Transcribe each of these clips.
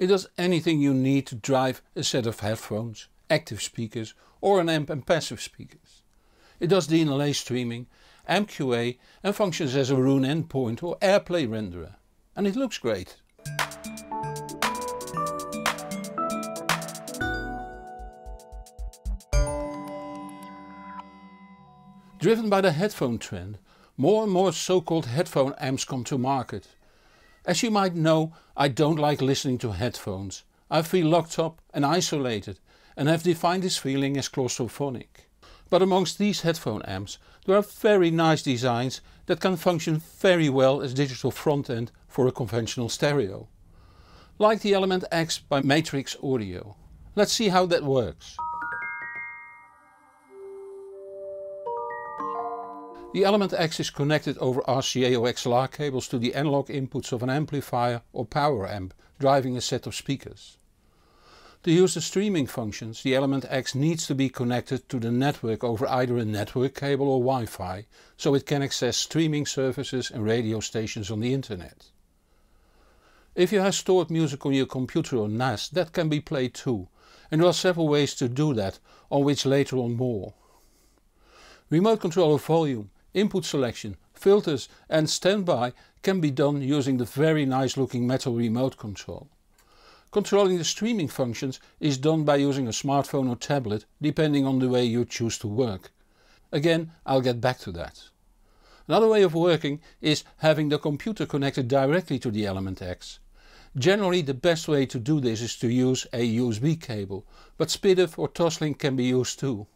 It does anything you need to drive a set of headphones, active speakers or an amp and passive speakers. It does DLNA streaming, MQA and functions as a Roon endpoint or AirPlay renderer. And it looks great. Driven by the headphone trend, more and more so-called headphone amps come to market as you might know, I don't like listening to headphones. I feel locked up and isolated and have defined this feeling as claustrophonic. But amongst these headphone amps there are very nice designs that can function very well as digital front end for a conventional stereo. Like the Element X by Matrix Audio. Let's see how that works. The element X is connected over RCA or XLR cables to the analog inputs of an amplifier or power amp, driving a set of speakers. To use the streaming functions, the element X needs to be connected to the network over either a network cable or Wi-Fi, so it can access streaming services and radio stations on the internet. If you have stored music on your computer or NAS, that can be played too, and there are several ways to do that, on which later on more. Remote control of volume input selection, filters and standby can be done using the very nice looking metal remote control. Controlling the streaming functions is done by using a smartphone or tablet depending on the way you choose to work. Again I'll get back to that. Another way of working is having the computer connected directly to the element X. Generally the best way to do this is to use a USB cable, but SPDIF or Toslink can be used too.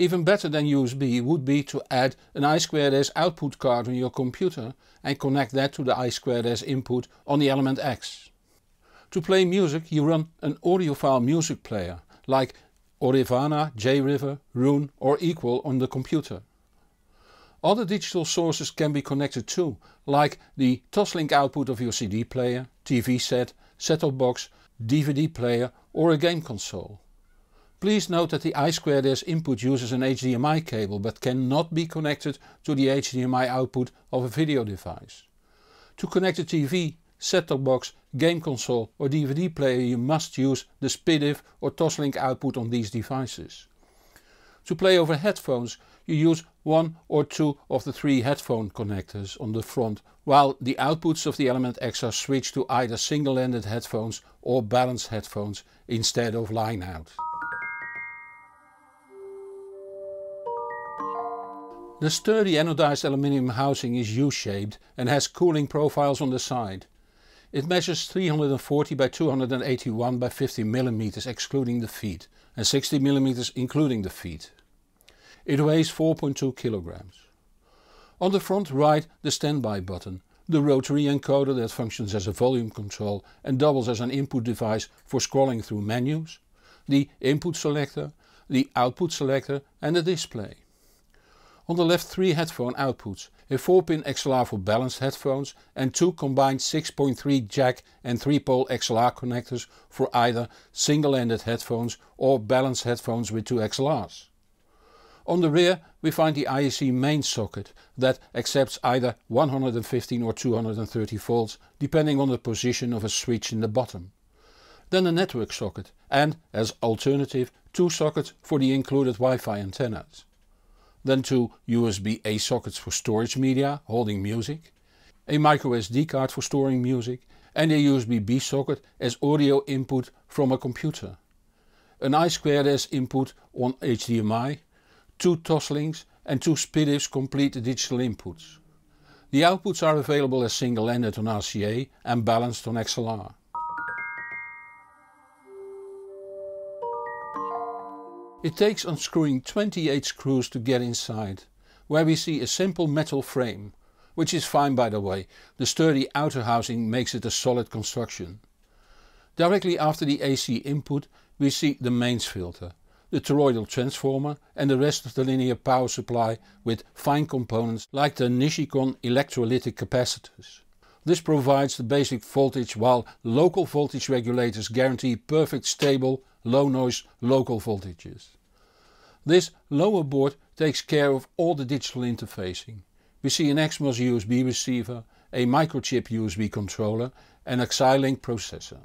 Even better than USB would be to add an I2S output card on your computer and connect that to the I2S input on the Element X. To play music you run an audiophile music player like Orivana, JRiver, Roon or Equal on the computer. Other digital sources can be connected too, like the Toslink output of your CD player, TV set, set-top box, DVD player or a game console. Please note that the I2S input uses an HDMI cable but cannot be connected to the HDMI output of a video device. To connect a TV, set-top box, game console or DVD player you must use the SPDIF or Toslink output on these devices. To play over headphones you use one or two of the three headphone connectors on the front while the outputs of the Element X are switched to either single-ended headphones or balanced headphones instead of line-out. The sturdy anodized aluminium housing is U-shaped and has cooling profiles on the side. It measures 340 by 281 by 50 mm excluding the feet and 60 mm including the feet. It weighs 4.2 kg. On the front right the standby button, the rotary encoder that functions as a volume control and doubles as an input device for scrolling through menus, the input selector, the output selector and the display. On the left three headphone outputs, a 4-pin XLR for balanced headphones and two combined 6.3 jack and 3-pole XLR connectors for either single-ended headphones or balanced headphones with two XLRs. On the rear we find the IEC main socket that accepts either 115 or 230 volts depending on the position of a switch in the bottom. Then a network socket and, as alternative, two sockets for the included Wi-Fi antennas then two USB-A sockets for storage media holding music, a microSD card for storing music and a USB-B socket as audio input from a computer. An I2S input on HDMI, two Toslink and two SPDIFs complete the digital inputs. The outputs are available as single-ended on RCA and balanced on XLR. It takes unscrewing 28 screws to get inside, where we see a simple metal frame, which is fine by the way, the sturdy outer housing makes it a solid construction. Directly after the AC input we see the mains filter, the toroidal transformer and the rest of the linear power supply with fine components like the Nishikon electrolytic capacitors. This provides the basic voltage while local voltage regulators guarantee perfect stable, low noise local voltages. This lower board takes care of all the digital interfacing. We see an XMOS USB receiver, a microchip USB controller and a Xilinx processor.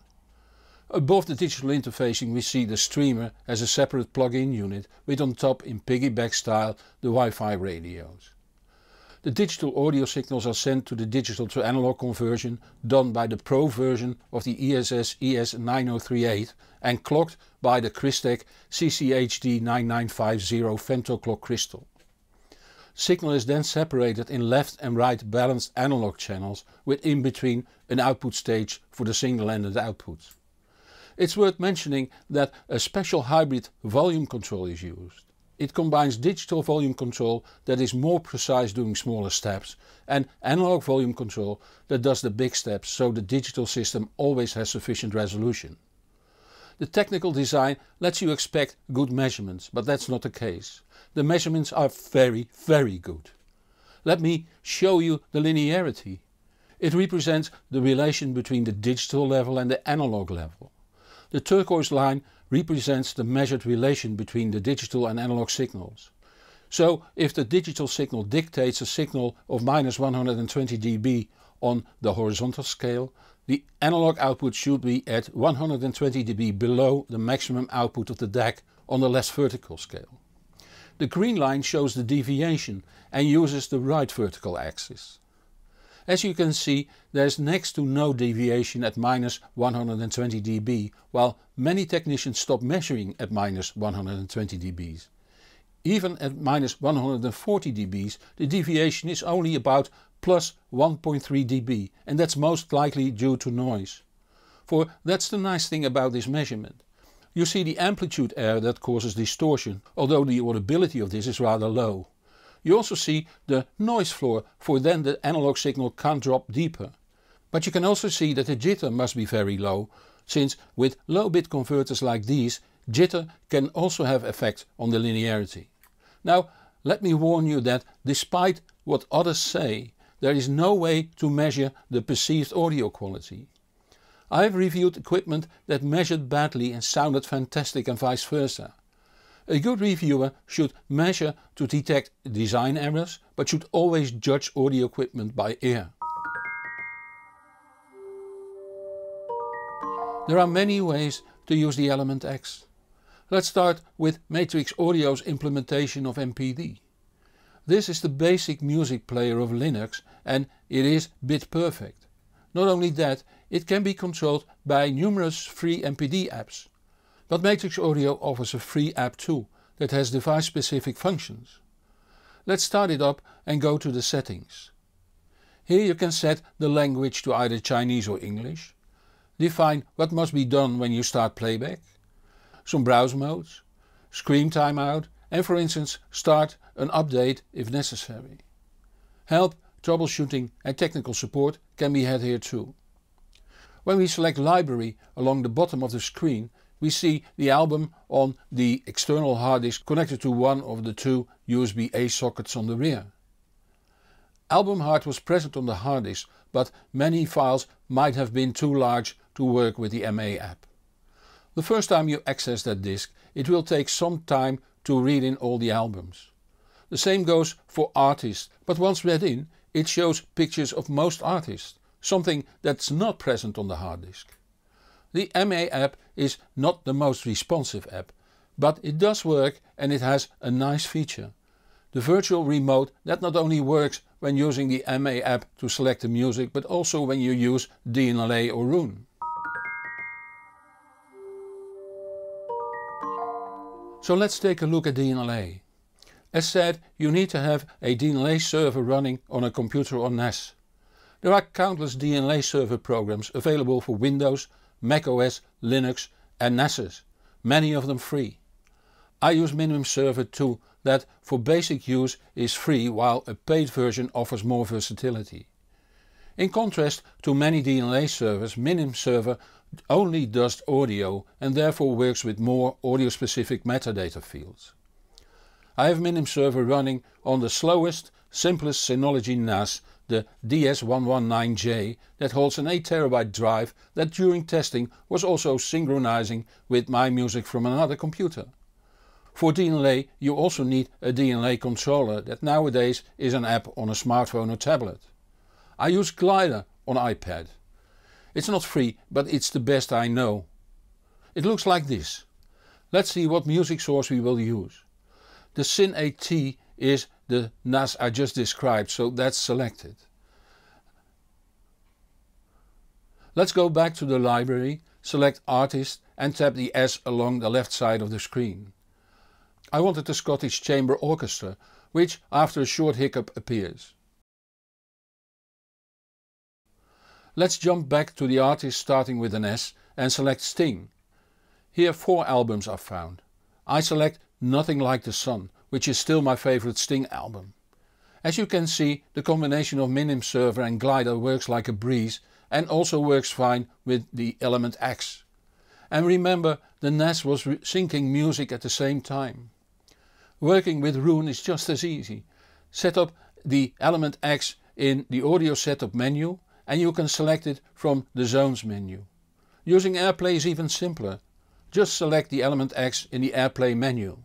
Above the digital interfacing we see the streamer as a separate plug-in unit with on top in piggyback style the Wi-Fi radios. The digital audio signals are sent to the digital to analog conversion done by the Pro version of the ESS ES9038 and clocked by the Crystec CCHD9950 femtoclock crystal. Signal is then separated in left and right balanced analog channels with in between an output stage for the single-ended output. It's worth mentioning that a special hybrid volume control is used. It combines digital volume control that is more precise doing smaller steps and analog volume control that does the big steps so the digital system always has sufficient resolution. The technical design lets you expect good measurements, but that's not the case. The measurements are very, very good. Let me show you the linearity. It represents the relation between the digital level and the analog level. The turquoise line represents the measured relation between the digital and analog signals. So if the digital signal dictates a signal of minus 120 dB on the horizontal scale, the analog output should be at 120 dB below the maximum output of the DAC on the less vertical scale. The green line shows the deviation and uses the right vertical axis. As you can see there's next to no deviation at minus 120 dB while many technicians stop measuring at minus 120 dBs. Even at minus 140 dBs the deviation is only about plus 1.3 dB and that's most likely due to noise. For that's the nice thing about this measurement. You see the amplitude error that causes distortion, although the audibility of this is rather low. You also see the noise floor for then the analog signal can drop deeper. But you can also see that the jitter must be very low since with low bit converters like these jitter can also have effect on the linearity. Now let me warn you that despite what others say there is no way to measure the perceived audio quality. I have reviewed equipment that measured badly and sounded fantastic and vice versa. A good reviewer should measure to detect design errors, but should always judge audio equipment by ear. There are many ways to use the Element X. Let's start with Matrix Audio's implementation of MPD. This is the basic music player of Linux and it is bit perfect. Not only that, it can be controlled by numerous free MPD apps. But Matrix Audio offers a free app too, that has device-specific functions. Let's start it up and go to the settings. Here you can set the language to either Chinese or English, define what must be done when you start playback, some browse modes, screen timeout and for instance start an update if necessary. Help, troubleshooting and technical support can be had here too. When we select library along the bottom of the screen we see the album on the external hard disk connected to one of the two USB-A sockets on the rear. Album art was present on the hard disk, but many files might have been too large to work with the MA app. The first time you access that disk, it will take some time to read in all the albums. The same goes for artists, but once read in, it shows pictures of most artists, something that's not present on the hard disk. The MA app is not the most responsive app, but it does work and it has a nice feature. The virtual remote that not only works when using the MA app to select the music but also when you use DNLA or Roon. So let's take a look at DNLA. As said, you need to have a DNLA server running on a computer or NAS. There are countless DNLA server programs available for Windows, macOS, Linux and NASes. many of them free. I use Minimum Server 2 that for basic use is free while a paid version offers more versatility. In contrast to many DLNA servers, Minim Server only does audio and therefore works with more audio specific metadata fields. I have Minim Server running on the slowest, simplest Synology NAS the DS119J that holds an 8TB drive that during testing was also synchronizing with my music from another computer. For DLNA you also need a DLNA controller that nowadays is an app on a smartphone or tablet. I use Glider on iPad. It's not free but it's the best I know. It looks like this. Let's see what music source we will use. The Syn t is the NAS I just described, so that's selected. Let's go back to the library, select Artist and tap the S along the left side of the screen. I wanted the Scottish Chamber Orchestra, which after a short hiccup appears. Let's jump back to the artist starting with an S and select Sting. Here four albums are found. I select Nothing Like the Sun, which is still my favourite Sting album. As you can see, the combination of Minim Server and Glider works like a breeze and also works fine with the Element X. And remember, the NAS was syncing music at the same time. Working with Rune is just as easy. Set up the Element X in the Audio Setup menu and you can select it from the Zones menu. Using AirPlay is even simpler. Just select the Element X in the AirPlay menu.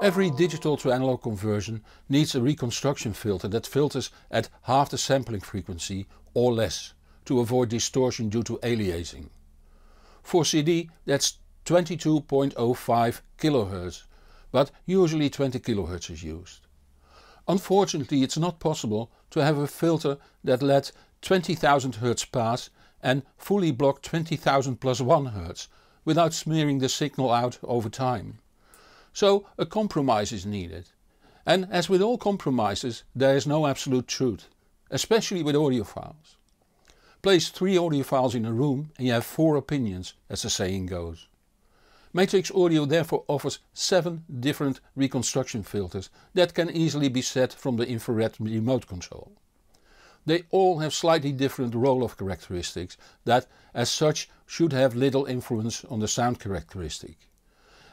Every digital to analog conversion needs a reconstruction filter that filters at half the sampling frequency or less to avoid distortion due to aliasing. For CD that's 22.05 kHz, but usually 20 kHz is used. Unfortunately it's not possible to have a filter that let 20,000 Hz pass and fully block 20,000 plus 1 Hz without smearing the signal out over time. So a compromise is needed. And as with all compromises, there is no absolute truth, especially with audio files. Place three audio files in a room and you have four opinions, as the saying goes. Matrix Audio therefore offers seven different reconstruction filters that can easily be set from the infrared remote control. They all have slightly different roll-off characteristics that as such should have little influence on the sound characteristic.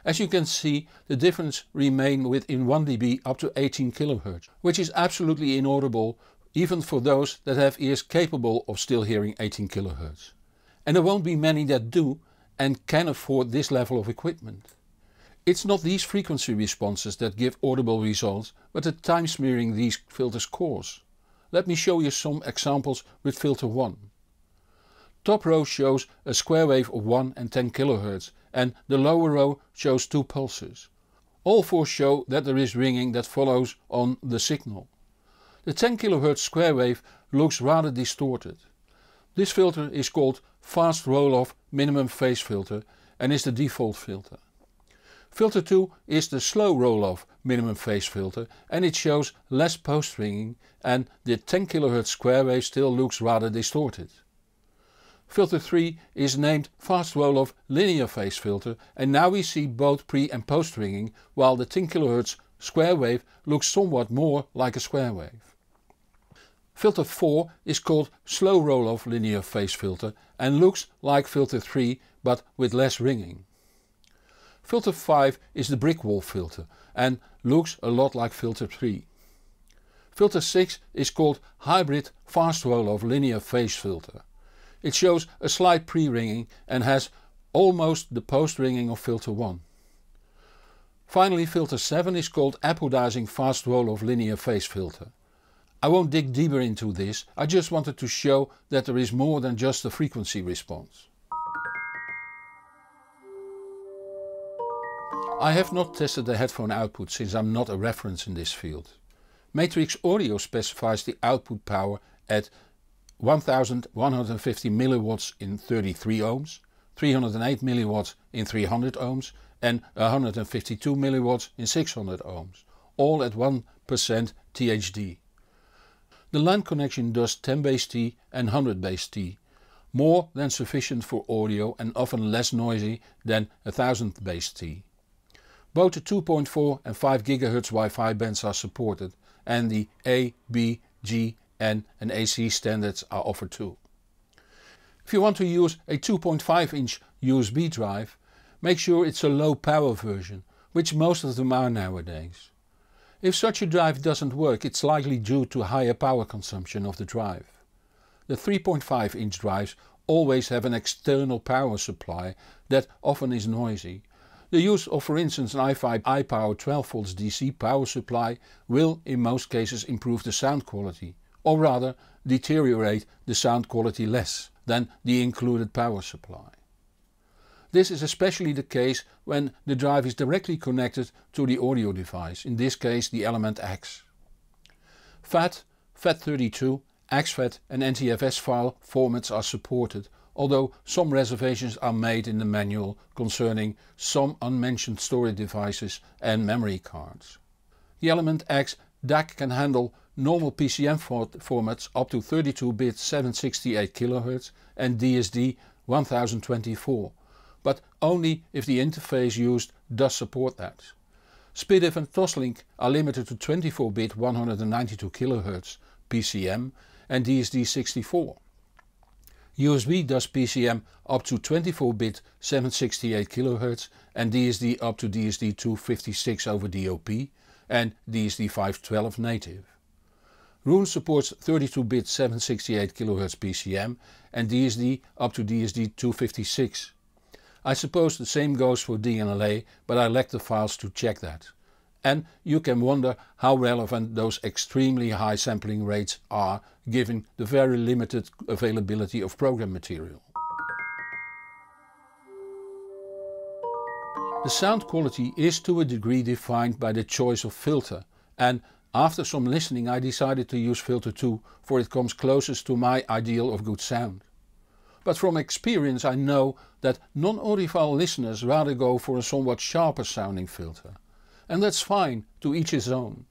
As you can see, the difference remain within 1 dB up to 18 kHz, which is absolutely inaudible even for those that have ears capable of still hearing 18 kHz. And there won't be many that do and can afford this level of equipment. It's not these frequency responses that give audible results, but the time smearing these filters cause. Let me show you some examples with filter 1 top row shows a square wave of 1 and 10 kHz and the lower row shows two pulses. All four show that there is ringing that follows on the signal. The 10 kHz square wave looks rather distorted. This filter is called fast roll-off minimum phase filter and is the default filter. Filter 2 is the slow roll-off minimum phase filter and it shows less post-ringing and the 10 kHz square wave still looks rather distorted. Filter 3 is named Fast Roll-Off Linear Phase Filter and now we see both pre and post ringing while the 10 kHz square wave looks somewhat more like a square wave. Filter 4 is called Slow Roll-Off Linear Phase Filter and looks like filter 3 but with less ringing. Filter 5 is the brick wall filter and looks a lot like filter 3. Filter 6 is called Hybrid Fast Roll-Off Linear Phase Filter. It shows a slight pre-ringing and has almost the post-ringing of filter 1. Finally filter 7 is called apodizing fast roll-off linear phase filter. I won't dig deeper into this, I just wanted to show that there is more than just a frequency response. I have not tested the headphone output since I'm not a reference in this field. Matrix Audio specifies the output power at 1,150 milliwatts in 33 ohms, 308 milliwatts in 300 ohms and 152 milliwatts in 600 ohms, all at 1% THD. The LAN connection does 10 base T and 100 base T, more than sufficient for audio and often less noisy than 1000 base T. Both the 2.4 and 5 GHz Wi-Fi bands are supported and the A, B, G and an AC standards are offered too. If you want to use a 2.5 inch USB drive, make sure it's a low power version, which most of them are nowadays. If such a drive doesn't work it's likely due to higher power consumption of the drive. The 3.5 inch drives always have an external power supply that often is noisy. The use of for instance an i5 iPower 12V DC power supply will in most cases improve the sound quality or rather deteriorate the sound quality less than the included power supply. This is especially the case when the drive is directly connected to the audio device, in this case the element X. FAT, FAT32, XFAT and NTFS file formats are supported, although some reservations are made in the manual concerning some unmentioned storage devices and memory cards. The element X DAC can handle normal PCM for formats up to 32-bit 768 kHz and DSD 1024, but only if the interface used does support that. SPDIF and Toslink are limited to 24-bit 192 kHz PCM and DSD64. USB does PCM up to 24-bit 768 kHz and DSD up to DSD 256 over DOP and DSD 512 native. Roon supports 32-bit 768 kHz PCM and DSD up to DSD 256. I suppose the same goes for DNLA, but I lack the files to check that. And you can wonder how relevant those extremely high sampling rates are given the very limited availability of program material. The sound quality is to a degree defined by the choice of filter and after some listening I decided to use filter 2 for it comes closest to my ideal of good sound. But from experience I know that non-audiophile listeners rather go for a somewhat sharper sounding filter. And that's fine, to each his own.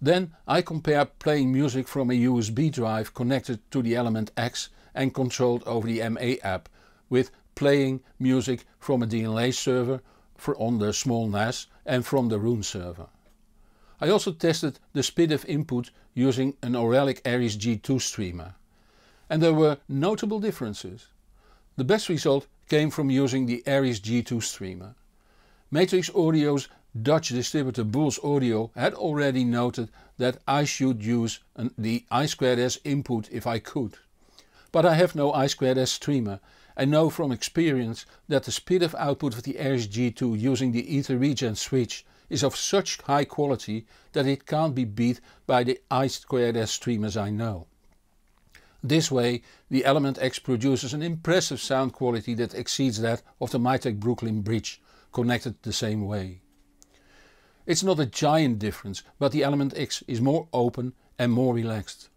Then I compare playing music from a USB drive connected to the Element X and controlled over the MA app with playing music from a DLNA server for on the small NAS and from the Roon server. I also tested the SPDIF input using an Aurelic Aries G2 streamer. And there were notable differences. The best result came from using the Aries G2 streamer. Matrix Audio's Dutch distributor Bulls Audio had already noted that I should use an, the I2S input if I could. But I have no I2S streamer and know from experience that the speed of output of the Aries G2 using the Ether Regen switch is of such high quality that it can't be beat by the I2S streamers I know. This way the Element X produces an impressive sound quality that exceeds that of the Mytek Brooklyn Bridge, connected the same way. It's not a giant difference, but the Element X is more open and more relaxed.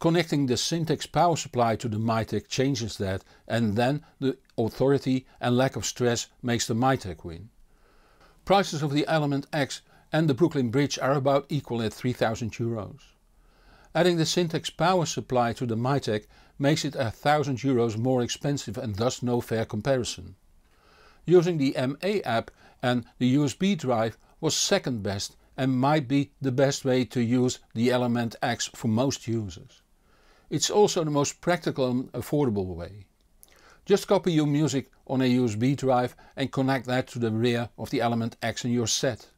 Connecting the Syntex power supply to the Mytek changes that and then the authority and lack of stress makes the Mytek win. Prices of the Element X and the Brooklyn Bridge are about equal at 3000 euros. Adding the Syntex power supply to the MyTech makes it 1000 euros more expensive and thus no fair comparison. Using the MA app and the USB drive was second best and might be the best way to use the Element X for most users. It's also the most practical and affordable way. Just copy your music on a USB drive and connect that to the rear of the Element X in your set.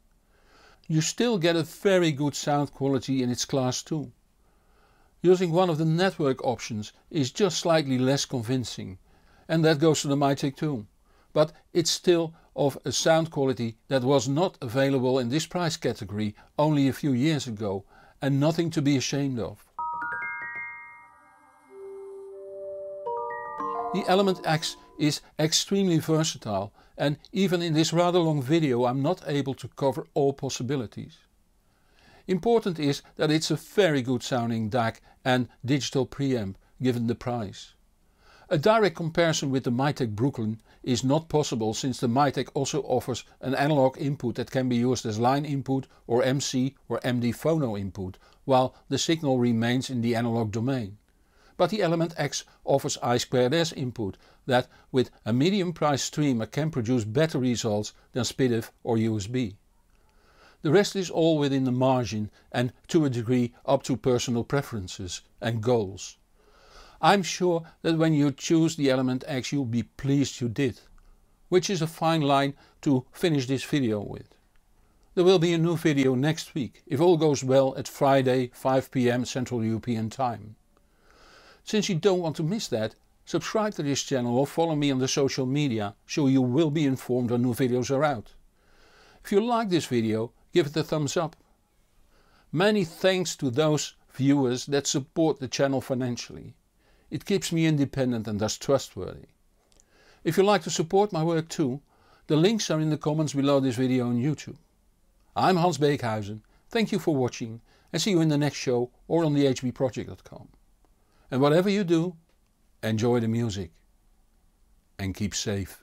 You still get a very good sound quality in its class 2. Using one of the network options is just slightly less convincing and that goes to the MyTech 2. But it's still of a sound quality that was not available in this price category only a few years ago and nothing to be ashamed of. The Element X is extremely versatile and even in this rather long video I'm not able to cover all possibilities. Important is that it's a very good sounding DAC and digital preamp given the price. A direct comparison with the Mitec Brooklyn is not possible since the Mitec also offers an analog input that can be used as line input or MC or MD phono input, while the signal remains in the analog domain but the element X offers I squared S input that with a medium priced streamer can produce better results than SPDIF or USB. The rest is all within the margin and to a degree up to personal preferences and goals. I'm sure that when you choose the element X you'll be pleased you did, which is a fine line to finish this video with. There will be a new video next week, if all goes well at Friday 5pm Central European Time. Since you don't want to miss that, subscribe to this channel or follow me on the social media so you will be informed when new videos are out. If you like this video, give it a thumbs up. Many thanks to those viewers that support the channel financially. It keeps me independent and thus trustworthy. If you like to support my work too, the links are in the comments below this video on YouTube. I'm Hans Beekhuizen, thank you for watching and see you in the next show or on thehbproject.com. And whatever you do, enjoy the music and keep safe.